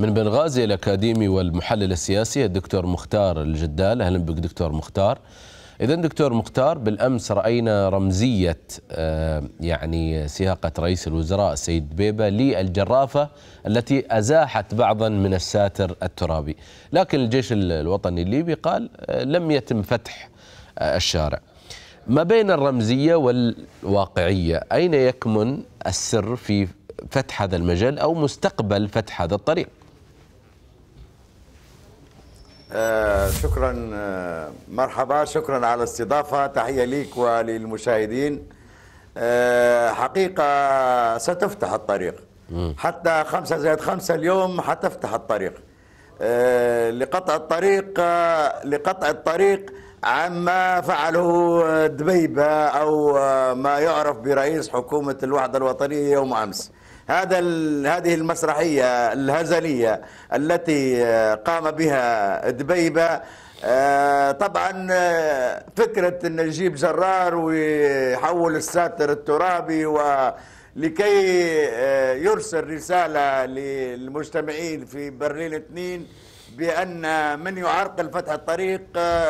من بنغازي الأكاديمي والمحلل السياسي الدكتور مختار الجدال أهلا بك دكتور مختار إذا دكتور مختار بالأمس رأينا رمزية آه، يعني سياقة رئيس الوزراء السيد بيبة للجرافة التي أزاحت بعضا من الساتر الترابي لكن الجيش الوطني الليبي قال آه، لم يتم فتح آه، الشارع ما بين الرمزية والواقعية أين يكمن السر في فتح هذا المجال أو مستقبل فتح هذا الطريق آه، شكرا آه، مرحبا شكرا على الاستضافة تحية ليك وللمشاهدين آه، حقيقة ستفتح الطريق حتى خمسة زائد خمسة اليوم حتفتح الطريق لقطع الطريق لقطع الطريق عما فعله دبيبة أو ما يعرف برئيس حكومة الوحدة الوطنية يوم أمس هذا هذه المسرحية الهزلية التي آه، قام بها دبيبة آه، طبعا آه، فكرة أن يجيب جرار ويحول الساتر الترابي و لكي يرسل رسالة للمجتمعين في برلين اثنين بأن من يعرقل فتح الطريق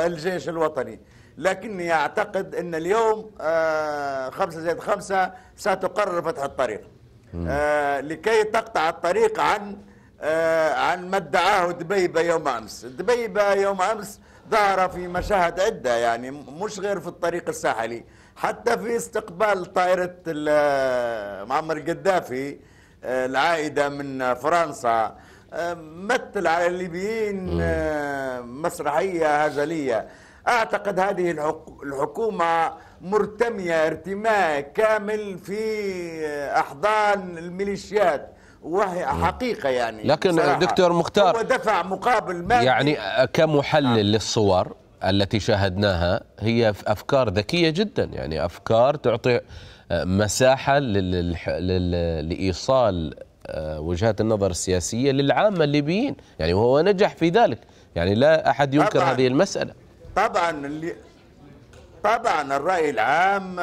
الجيش الوطني لكني أعتقد أن اليوم خمسة زائد خمسة ستقرر فتح الطريق آه، لكي تقطع الطريق عن آه، عن ما ادعاه دبيبة يوم أمس دبيبة يوم أمس ظهر في مشاهد عدة يعني مش غير في الطريق الساحلي حتى في استقبال طائرة آه، معمر القذافي العائدة من فرنسا مثل على الليبيين مسرحية هزلية أعتقد هذه الحكومة مرتمية ارتماء كامل في أحضان الميليشيات وهي حقيقة يعني لكن صراحة. دكتور مختار هو دفع مقابل مادي يعني كمحلل آه. للصور التي شاهدناها هي أفكار ذكية جدا يعني أفكار تعطي مساحة لإيصال آه، وجهات النظر السياسية للعامة الليبيين يعني وهو نجح في ذلك يعني لا أحد ينكر هذه المسألة طبعا طبعا الرأي العام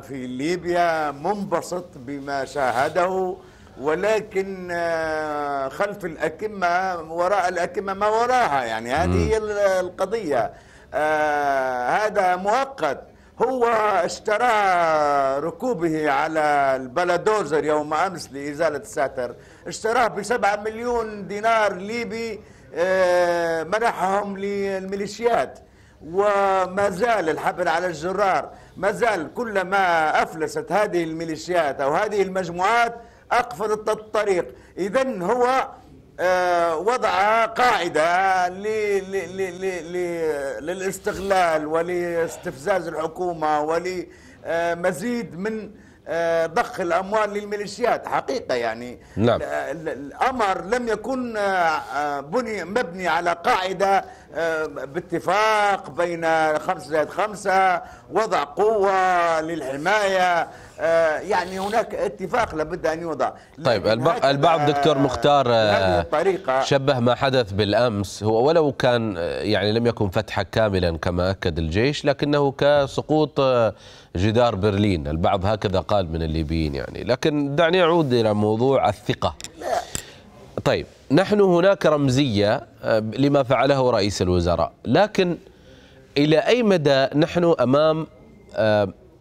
في ليبيا منبسط بما شاهده ولكن آه، خلف الأكمة وراء الأكمة ما وراها يعني هذه هي القضية آه، هذا مؤقت هو اشترى ركوبه على البلدوزر يوم أمس لإزالة الساتر اشتراه بسبعة مليون دينار ليبي آه، منحهم للميليشيات وما زال الحبل على الجرار ما زال كلما أفلست هذه الميليشيات أو هذه المجموعات أقفلت الطريق إذا هو آه، وضع قاعدة للاستغلال ولاستفزاز الحكومة ولمزيد من آه، ضخ الاموال للميليشيات حقيقه يعني نعم. الامر لم يكن آه، آه، بني مبني على قاعده باتفاق بين خمسة زائد خمسة وضع قوة للحماية آه، يعني هناك اتفاق لابد ان يوضع طيب البعض دكتور مختار الطريقة آه، شبه ما حدث بالامس هو ولو كان آه، يعني لم يكن فتحا كاملا كما اكد الجيش لكنه كسقوط جدار برلين البعض هكذا قال من الليبيين يعني لكن دعني اعود الى موضوع الثقه طيب نحن هناك رمزيه لما فعله رئيس الوزراء لكن الى اي مدى نحن امام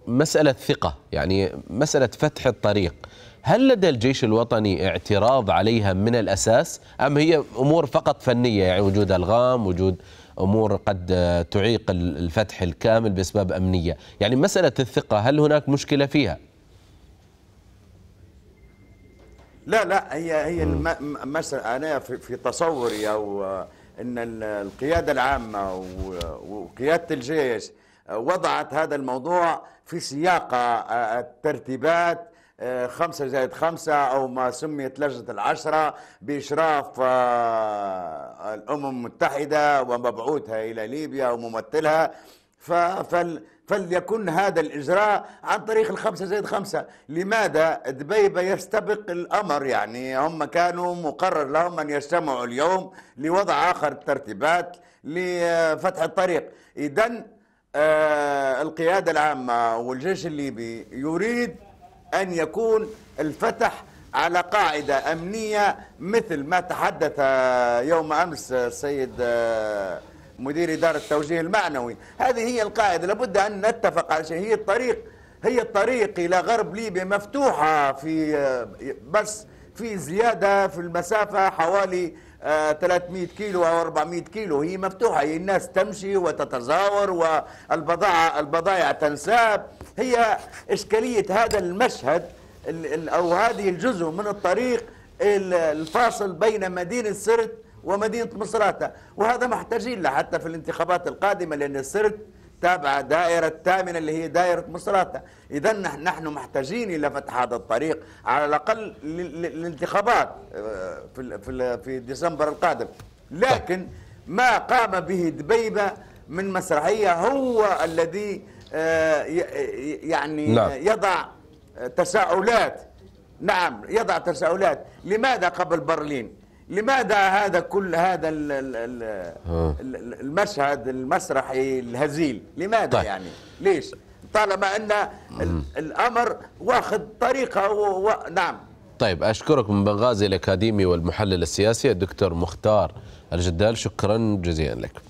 مسألة ثقة يعني مسألة فتح الطريق هل لدى الجيش الوطني اعتراض عليها من الأساس أم هي أمور فقط فنية يعني وجود ألغام وجود أمور قد تعيق الفتح الكامل بأسباب أمنية يعني مسألة الثقة هل هناك مشكلة فيها لا لا هي هي مثلا انا في, في تصوري او ان القياده العامه وقياده الجيش وضعت هذا الموضوع في سياق آه، الترتيبات آه، خمسة زائد خمسة أو ما سميت لجنة العشرة بإشراف آه، الأمم المتحدة ومبعوثها إلى ليبيا وممثلها ففل فليكن هذا الإجراء عن طريق الخمسة زائد خمسة لماذا دبيبة يستبق الأمر يعني هم كانوا مقرر لهم أن يجتمعوا اليوم لوضع آخر الترتيبات لفتح الطريق إذا آه، القيادة العامة والجيش الليبي يريد أن يكون الفتح على قاعدة أمنية مثل ما تحدث يوم أمس السيد آه، مدير إدارة التوجيه المعنوي هذه هي القاعدة لابد أن نتفق على شيء هي الطريق هي الطريق إلى غرب ليبيا مفتوحة في آه، بس في زيادة في المسافة حوالي 300 آه، كيلو او 400 كيلو هي مفتوحه هي الناس تمشي وتتزاور والبضائع البضائع تنساب هي اشكاليه هذا المشهد او هذه الجزء من الطريق الفاصل بين مدينه سرت ومدينه مصراته وهذا محتاجين له حتى في الانتخابات القادمه لان سرت تابعة دائرة الثامنة اللي هي دائرة مصراتة إذا نحن محتاجين إلى فتح هذا الطريق على الأقل للانتخابات آه، في في ديسمبر القادم لكن ما قام به دبيبة من مسرحية هو الذي آه، يعني نعم. يضع تساؤلات نعم يضع تساؤلات لماذا قبل برلين لماذا هذا كل هذا الـ الـ الـ المشهد المسرحي الهزيل لماذا طيب. يعني ليش طالما ان الامر واخذ طريقه و... و... نعم طيب اشكرك من بنغازي الاكاديمي والمحلل السياسي الدكتور مختار الجدال شكرا جزيلا لك